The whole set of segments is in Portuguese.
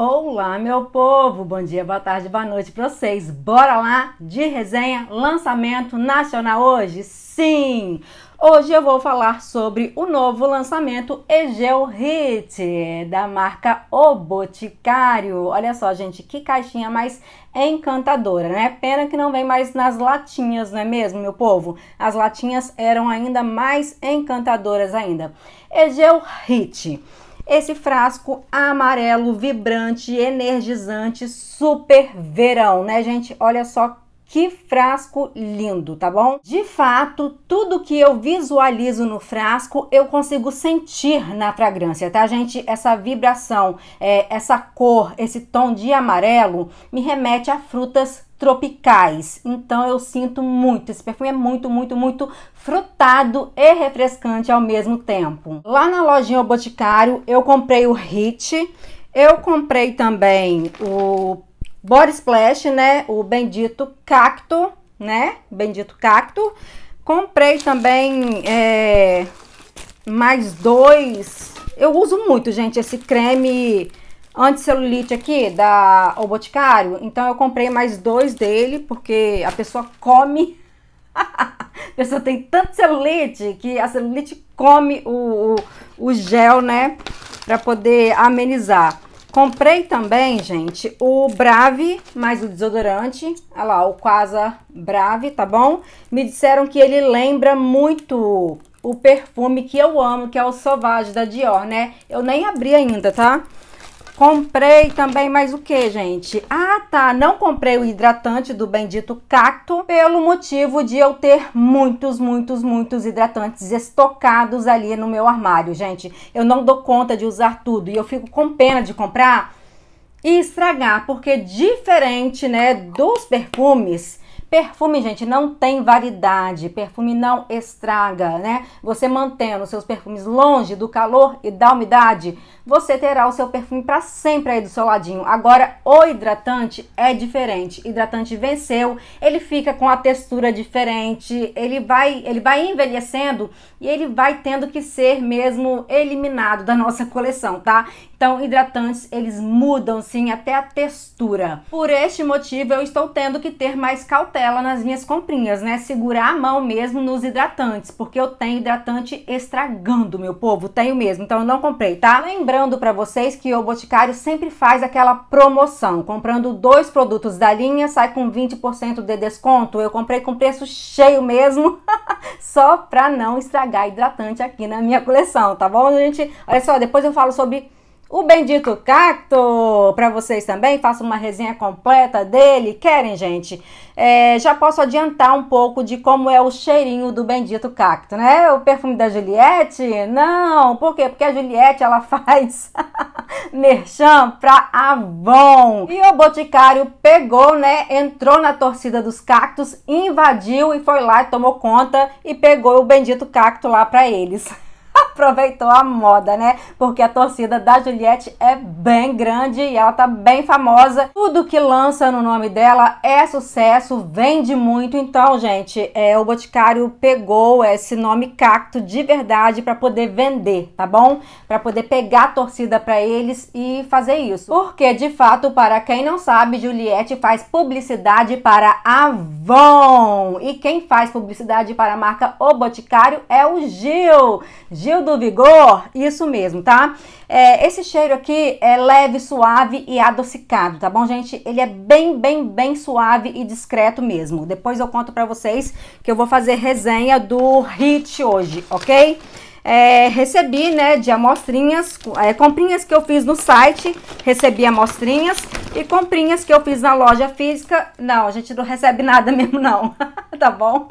Olá, meu povo! Bom dia, boa tarde, boa noite para vocês. Bora lá de resenha, lançamento nacional hoje? Sim! Hoje eu vou falar sobre o novo lançamento Egeu Hit, da marca O Boticário. Olha só, gente, que caixinha mais encantadora, né? Pena que não vem mais nas latinhas, não é mesmo, meu povo? As latinhas eram ainda mais encantadoras ainda. Egeu Hit esse frasco amarelo, vibrante, energizante, super verão, né, gente? Olha só que frasco lindo, tá bom? De fato, tudo que eu visualizo no frasco, eu consigo sentir na fragrância, tá, gente? Essa vibração, é, essa cor, esse tom de amarelo me remete a frutas tropicais. Então eu sinto muito. Esse perfume é muito, muito, muito frutado e refrescante ao mesmo tempo. Lá na lojinha O Boticário, eu comprei o Hit. Eu comprei também o Body Splash, né? O bendito cacto, né? Bendito cacto. Comprei também é, mais dois. Eu uso muito, gente, esse creme anticelulite aqui da o Boticário. Então eu comprei mais dois dele, porque a pessoa come. a pessoa tem tanto celulite que a celulite come o, o, o gel, né? Pra poder amenizar. Comprei também, gente, o Brave, mais o desodorante. Olha lá, o Quasa Brave, tá bom? Me disseram que ele lembra muito o perfume que eu amo, que é o Sauvage da Dior, né? Eu nem abri ainda, tá? Comprei também mais o que, gente? Ah, tá. Não comprei o hidratante do bendito cacto pelo motivo de eu ter muitos, muitos, muitos hidratantes estocados ali no meu armário, gente. Eu não dou conta de usar tudo e eu fico com pena de comprar e estragar, porque diferente, né, dos perfumes, Perfume, gente, não tem variedade, perfume não estraga, né? Você mantendo seus perfumes longe do calor e da umidade, você terá o seu perfume para sempre aí do seu ladinho. Agora, o hidratante é diferente. Hidratante venceu, ele fica com a textura diferente, ele vai, ele vai envelhecendo e ele vai tendo que ser mesmo eliminado da nossa coleção, tá? Então, hidratantes, eles mudam sim até a textura. Por este motivo, eu estou tendo que ter mais cautela nas minhas comprinhas, né? Segurar a mão mesmo nos hidratantes, porque eu tenho hidratante estragando, meu povo, tenho mesmo. Então, eu não comprei, tá? Lembrando para vocês que o Boticário sempre faz aquela promoção, comprando dois produtos da linha, sai com 20% de desconto. Eu comprei com preço cheio mesmo, só para não estragar hidratante aqui na minha coleção, tá bom, gente? Olha só, depois eu falo sobre o Bendito Cacto, para vocês também, faço uma resenha completa dele. Querem, gente? É, já posso adiantar um pouco de como é o cheirinho do Bendito Cacto, né? O perfume da Juliette? Não, por quê? Porque a Juliette, ela faz merchan pra Avon. E o Boticário pegou, né? Entrou na torcida dos cactos, invadiu e foi lá e tomou conta e pegou o Bendito Cacto lá pra eles. aproveitou a moda, né? Porque a torcida da Juliette é bem grande e ela tá bem famosa. Tudo que lança no nome dela é sucesso, vende muito. Então, gente, é, o Boticário pegou esse nome Cacto de verdade para poder vender, tá bom? Para poder pegar a torcida para eles e fazer isso. Porque, de fato, para quem não sabe, Juliette faz publicidade para Avon. E quem faz publicidade para a marca O Boticário é o Gil. Gil do vigor, isso mesmo, tá? É, esse cheiro aqui é leve, suave e adocicado, tá bom, gente? Ele é bem, bem, bem suave e discreto mesmo. Depois eu conto pra vocês que eu vou fazer resenha do HIT hoje, ok? É, recebi, né, de amostrinhas, é, comprinhas que eu fiz no site, recebi amostrinhas e comprinhas que eu fiz na loja física. Não, a gente não recebe nada mesmo não, tá bom?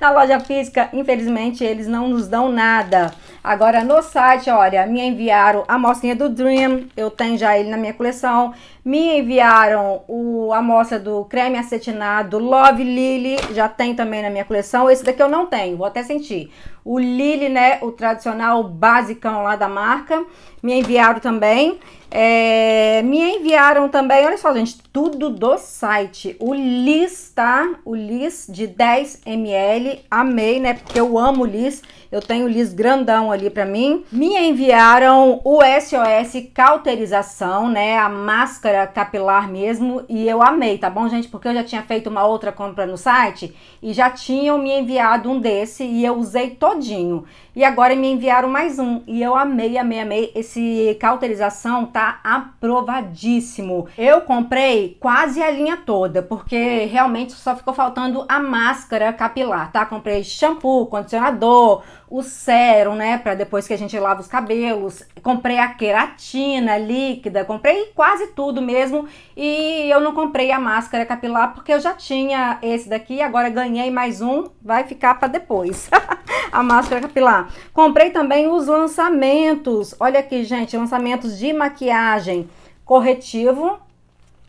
Na loja física, infelizmente, eles não nos dão nada. Agora no site, olha, me enviaram a amostrinha do Dream, eu tenho já ele na minha coleção. Me enviaram o, a amostra do creme acetinado Love Lily, já tem também na minha coleção. Esse daqui eu não tenho, vou até sentir o Lily, né, o tradicional basicão lá da marca, me enviaram também. É, me enviaram também, olha só, gente, tudo do site. O Liz, tá? O Liz de 10 ml. Amei, né? Porque eu amo Liz. Eu tenho o Liz grandão ali pra mim. Me enviaram o SOS Cauterização, né? A máscara capilar mesmo. E eu amei, tá bom, gente? Porque eu já tinha feito uma outra compra no site e já tinham me enviado um desse. E eu usei todo todinho. E agora me enviaram mais um. E eu amei, amei, amei. Esse cauterização tá aprovadíssimo. Eu comprei quase a linha toda, porque realmente só ficou faltando a máscara capilar, tá? Comprei shampoo, condicionador, o sérum, né, para depois que a gente lava os cabelos. Comprei a queratina líquida, comprei quase tudo mesmo e eu não comprei a máscara capilar porque eu já tinha esse daqui, agora ganhei mais um, vai ficar para depois. a máscara capilar. Comprei também os lançamentos. Olha aqui, gente, lançamentos de maquiagem. Corretivo,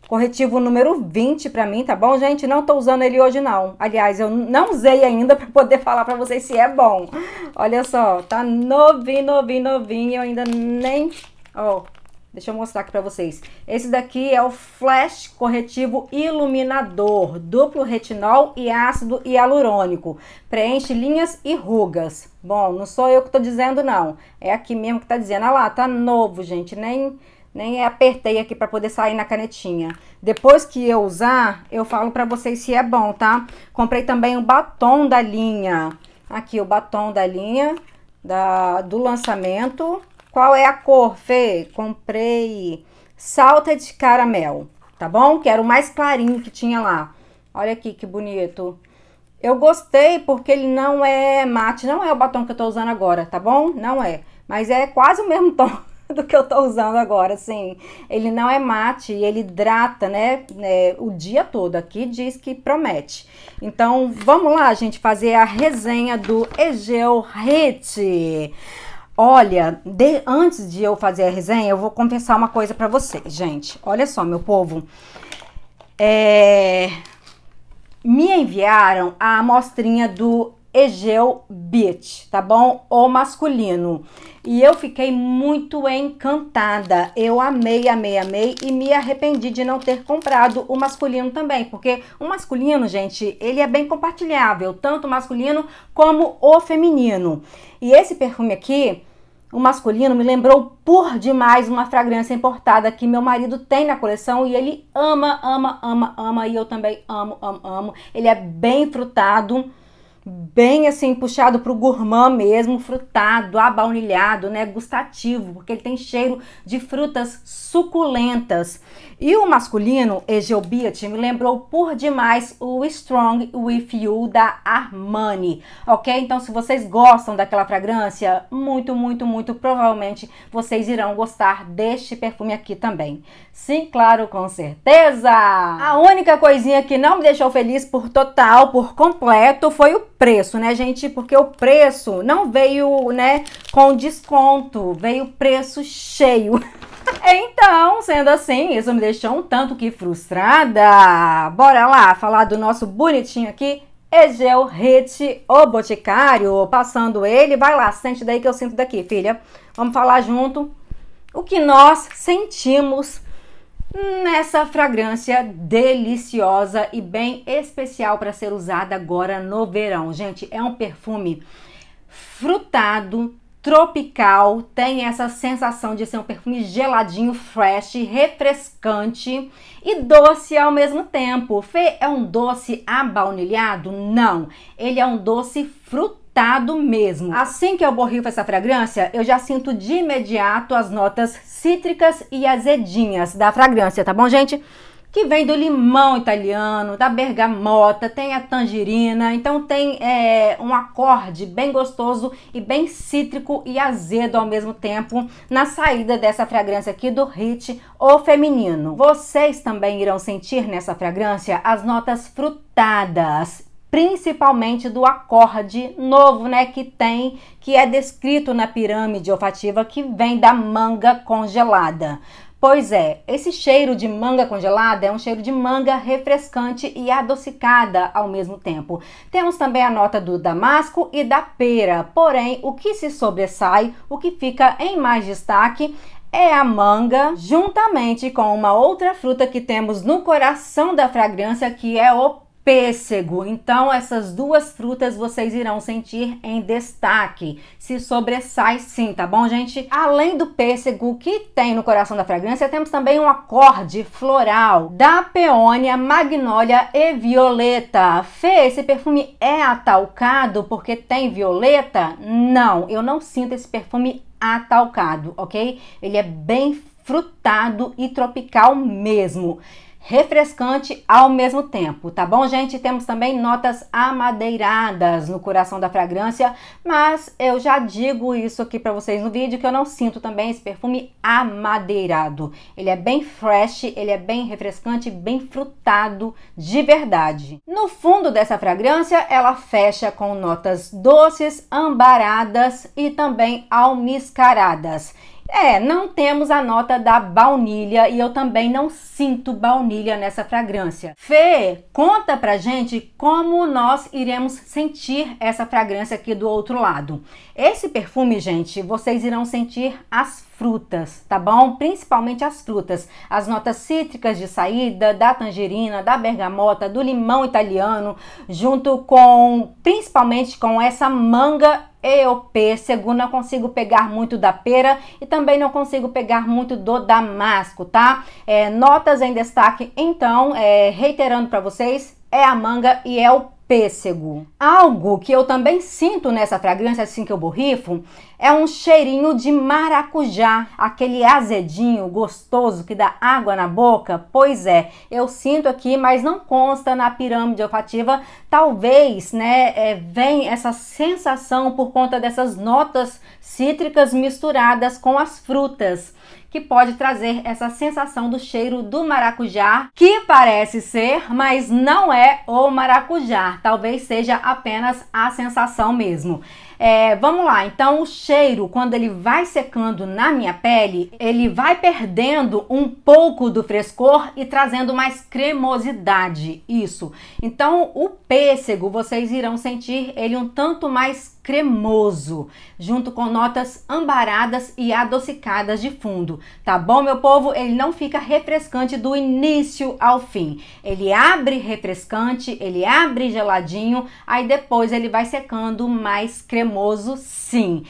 corretivo número 20 para mim, tá bom, gente? Não tô usando ele hoje não. Aliás, eu não usei ainda para poder falar para vocês se é bom. Olha só, tá novinho, novinho, novinho, eu ainda nem, ó, oh Deixa eu mostrar aqui para vocês. Esse daqui é o Flash Corretivo Iluminador, duplo retinol e ácido hialurônico. Preenche linhas e rugas. Bom, não sou eu que estou dizendo não. É aqui mesmo que está dizendo. Ah lá, tá novo, gente. Nem nem apertei aqui para poder sair na canetinha. Depois que eu usar, eu falo para vocês se é bom, tá? Comprei também o batom da linha. Aqui o batom da linha da, do lançamento. Qual é a cor, Fê? Comprei salta de caramel, tá bom? Que era o mais clarinho que tinha lá. Olha aqui que bonito. Eu gostei porque ele não é mate, não é o batom que eu tô usando agora, tá bom? Não é, mas é quase o mesmo tom do que eu tô usando agora, assim. Ele não é mate e ele hidrata, né, é, o dia todo. Aqui diz que promete. Então, vamos lá, gente, fazer a resenha do Egeu Hit. Olha, de, antes de eu fazer a resenha, eu vou confessar uma coisa para vocês, gente. Olha só, meu povo. É, me enviaram a amostrinha do Egeu Beach, tá bom? O masculino. E eu fiquei muito encantada. Eu amei, amei, amei e me arrependi de não ter comprado o masculino também, porque o masculino, gente, ele é bem compartilhável, tanto o masculino como o feminino. E esse perfume aqui, o masculino me lembrou por demais uma fragrância importada que meu marido tem na coleção e ele ama, ama, ama, ama e eu também amo, amo, amo. Ele é bem frutado bem assim puxado para o gourmand mesmo, frutado, abaunilhado, né, gustativo, porque ele tem cheiro de frutas suculentas. E o masculino Egeo Beat me lembrou por demais o Strong With You da Armani, ok? Então se vocês gostam daquela fragrância, muito, muito, muito provavelmente vocês irão gostar deste perfume aqui também. Sim, claro, com certeza! A única coisinha que não me deixou feliz por total, por completo, foi o preço, né, gente? Porque o preço não veio, né, com desconto, veio preço cheio. então, sendo assim, isso me deixou um tanto que frustrada. Bora lá falar do nosso bonitinho aqui, Egeu Hit, o Boticário. Passando ele, vai lá, sente daí que eu sinto daqui, filha. Vamos falar junto o que nós sentimos nessa fragrância deliciosa e bem especial para ser usada agora no verão. Gente, é um perfume frutado, tropical, tem essa sensação de ser um perfume geladinho, fresh, refrescante e doce ao mesmo tempo. Fê, é um doce abaunilhado? Não, ele é um doce frutado mesmo. Assim que eu borrifo essa fragrância, eu já sinto de imediato as notas cítricas e azedinhas da fragrância, tá bom, gente? Que vem do limão italiano, da bergamota, tem a tangerina, então tem é, um acorde bem gostoso e bem cítrico e azedo ao mesmo tempo na saída dessa fragrância aqui do Hit O Feminino. Vocês também irão sentir nessa fragrância as notas frutadas principalmente do acorde novo, né, que tem, que é descrito na pirâmide olfativa que vem da manga congelada. Pois é, esse cheiro de manga congelada é um cheiro de manga refrescante e adocicada ao mesmo tempo. Temos também a nota do damasco e da pera, porém o que se sobressai, o que fica em mais destaque é a manga, juntamente com uma outra fruta que temos no coração da fragrância, que é o pêssego. Então, essas duas frutas vocês irão sentir em destaque. Se sobressai sim, tá bom, gente? Além do pêssego que tem no coração da fragrância, temos também um acorde floral da peônia, magnólia e violeta. Fê, esse perfume é atalcado porque tem violeta? Não, eu não sinto esse perfume atalcado, ok? Ele é bem frutado e tropical mesmo refrescante ao mesmo tempo, tá bom, gente? Temos também notas amadeiradas no coração da fragrância, mas eu já digo isso aqui para vocês no vídeo que eu não sinto também esse perfume amadeirado. Ele é bem fresh, ele é bem refrescante, bem frutado de verdade. No fundo dessa fragrância, ela fecha com notas doces, ambaradas e também almiscaradas. É, não temos a nota da baunilha e eu também não sinto baunilha nessa fragrância. Fê, conta pra gente como nós iremos sentir essa fragrância aqui do outro lado. Esse perfume, gente, vocês irão sentir as frutas, tá bom? Principalmente as frutas, as notas cítricas de saída, da tangerina, da bergamota, do limão italiano, junto com, principalmente com essa manga EOP, segundo não consigo pegar muito da pera e também não consigo pegar muito do damasco, tá? É, notas em destaque, então, é, reiterando para vocês, é a manga e é o pêssego. Algo que eu também sinto nessa fragrância assim que eu borrifo é um cheirinho de maracujá, aquele azedinho gostoso que dá água na boca. Pois é, eu sinto aqui, mas não consta na pirâmide olfativa. Talvez, né, é, vem essa sensação por conta dessas notas cítricas misturadas com as frutas que pode trazer essa sensação do cheiro do maracujá, que parece ser, mas não é o maracujá, talvez seja apenas a sensação mesmo. É, vamos lá, então o cheiro, quando ele vai secando na minha pele, ele vai perdendo um pouco do frescor e trazendo mais cremosidade. Isso. Então o pêssego, vocês irão sentir ele um tanto mais cremoso, junto com notas ambaradas e adocicadas de fundo. Tá bom, meu povo? Ele não fica refrescante do início ao fim. Ele abre refrescante, ele abre geladinho, aí depois ele vai secando mais cremoso, sim.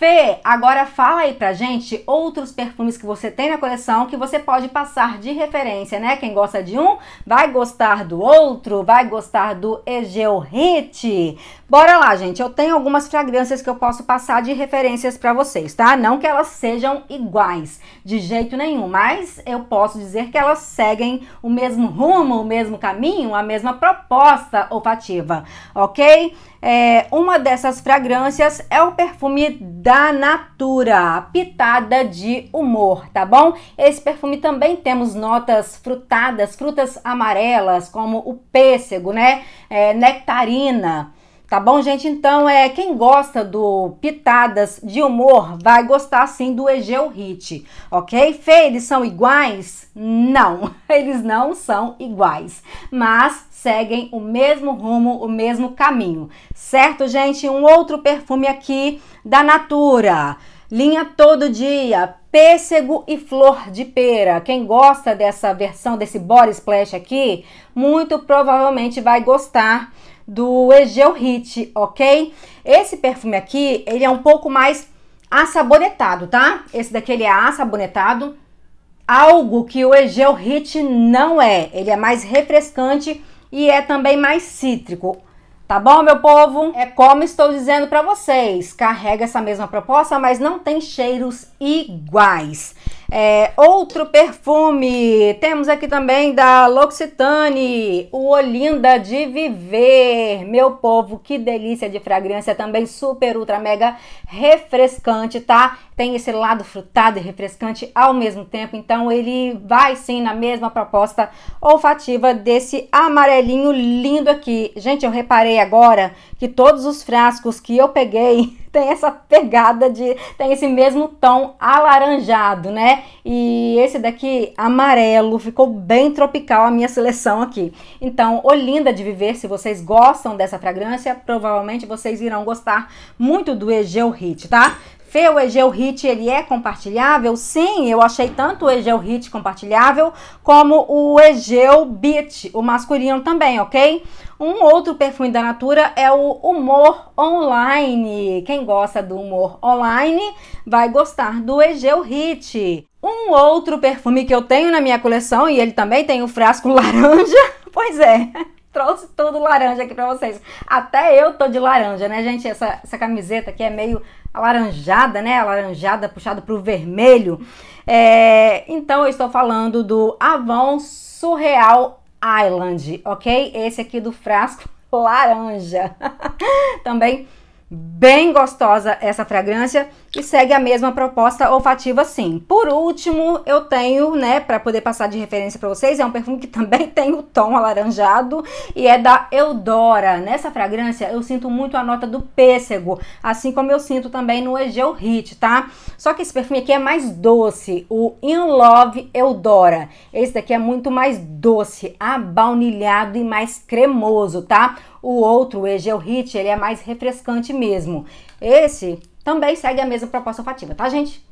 Fê, agora fala aí pra gente outros perfumes que você tem na coleção que você pode passar de referência, né? Quem gosta de um vai gostar do outro, vai gostar do Egeorite. Hit. Bora lá, gente. Eu tenho algumas fragrâncias que eu posso passar de referências para vocês, tá? Não que elas sejam iguais de jeito nenhum, mas eu posso dizer que elas seguem o mesmo rumo, o mesmo caminho, a mesma proposta olfativa, ok? É, uma dessas fragrâncias é o perfume da da Natura, pitada de humor, tá bom? Esse perfume também temos notas frutadas, frutas amarelas, como o pêssego, né? É, nectarina. Tá bom, gente? Então, é quem gosta do Pitadas de Humor vai gostar sim do Egeu Hit, ok? Fê, eles são iguais? Não, eles não são iguais. Mas seguem o mesmo rumo, o mesmo caminho. Certo, gente? Um outro perfume aqui da Natura. Linha todo dia, pêssego e flor de pera. Quem gosta dessa versão desse body splash aqui, muito provavelmente vai gostar do Egeu Hit, ok? Esse perfume aqui, ele é um pouco mais assabonetado, tá? Esse daqui ele é assabonetado, algo que o Egeu Hit não é. Ele é mais refrescante e é também mais cítrico. Tá bom, meu povo? É como estou dizendo para vocês, carrega essa mesma proposta, mas não tem cheiros iguais. É, outro perfume, temos aqui também da L'Occitane, o Olinda de Viver. Meu povo, que delícia de fragrância, também super, ultra, mega refrescante, tá? Tem esse lado frutado e refrescante ao mesmo tempo, então ele vai sim na mesma proposta olfativa desse amarelinho lindo aqui. Gente, eu reparei agora que todos os frascos que eu peguei tem essa pegada de. tem esse mesmo tom alaranjado, né? E esse daqui, amarelo, ficou bem tropical a minha seleção aqui. Então, Olinda de Viver, se vocês gostam dessa fragrância, provavelmente vocês irão gostar muito do Egeu Hit, tá? Fê, o Egeu Hit, ele é compartilhável? Sim, eu achei tanto o Egeu Hit compartilhável, como o Egeu Beat, o masculino também, ok? Um outro perfume da Natura é o Humor Online. Quem gosta do humor online vai gostar do Egeu Hit. Um outro perfume que eu tenho na minha coleção, e ele também tem o um frasco laranja, pois é, trouxe tudo laranja aqui pra vocês. Até eu tô de laranja, né, gente? Essa, essa camiseta aqui é meio alaranjada, né? Alaranjada puxada pro vermelho. É, então eu estou falando do Avon Surreal Island, ok? Esse aqui do frasco laranja. Também bem gostosa essa fragrância e segue a mesma proposta olfativa sim. Por último, eu tenho, né, para poder passar de referência para vocês, é um perfume que também tem o tom alaranjado e é da Eudora. Nessa fragrância eu sinto muito a nota do pêssego, assim como eu sinto também no Egeu Hit, tá? Só que esse perfume aqui é mais doce, o In Love Eudora. Esse daqui é muito mais doce, abaunilhado e mais cremoso, tá? O outro, o Egeu Hit, ele é mais refrescante mesmo. Esse também segue a mesma proposta olfativa, tá, gente?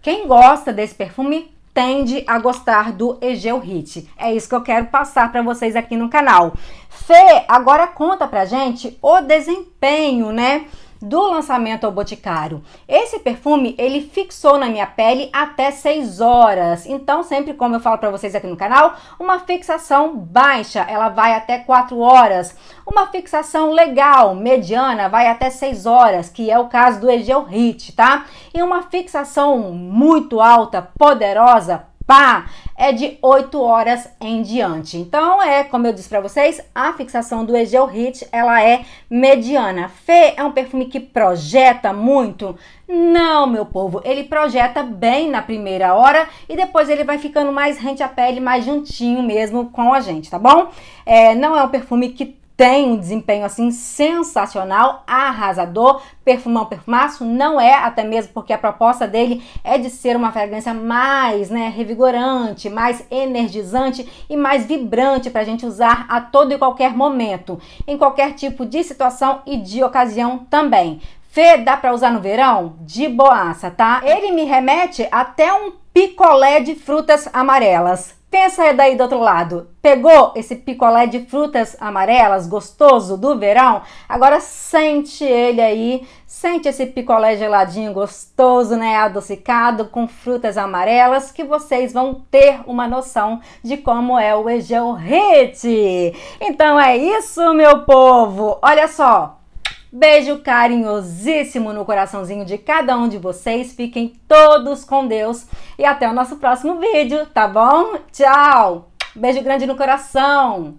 Quem gosta desse perfume tende a gostar do Egeu Hit. É isso que eu quero passar para vocês aqui no canal. Fê, agora conta pra gente o desempenho, né? do lançamento ao Boticário. Esse perfume, ele fixou na minha pele até 6 horas. Então, sempre como eu falo para vocês aqui no canal, uma fixação baixa, ela vai até 4 horas. Uma fixação legal, mediana, vai até 6 horas, que é o caso do Egeo Hit, tá? E uma fixação muito alta, poderosa, pá, é de 8 horas em diante. Então, é, como eu disse para vocês, a fixação do Egeu Hit, ela é mediana. Fê é um perfume que projeta muito? Não, meu povo, ele projeta bem na primeira hora e depois ele vai ficando mais rente à pele, mais juntinho mesmo com a gente, tá bom? É, não é um perfume que tem um desempenho assim sensacional, arrasador. Perfumão, perfumaço não é, até mesmo porque a proposta dele é de ser uma fragrância mais, né, revigorante, mais energizante e mais vibrante para a gente usar a todo e qualquer momento, em qualquer tipo de situação e de ocasião também. Fê, dá para usar no verão? De boaça, tá? Ele me remete até um picolé de frutas amarelas Pensa daí do outro lado. Pegou esse picolé de frutas amarelas gostoso do verão? Agora sente ele aí, sente esse picolé geladinho gostoso, né, adocicado com frutas amarelas que vocês vão ter uma noção de como é o Egeu Hit. Então é isso, meu povo. Olha só, Beijo carinhosíssimo no coraçãozinho de cada um de vocês. Fiquem todos com Deus e até o nosso próximo vídeo, tá bom? Tchau! Beijo grande no coração!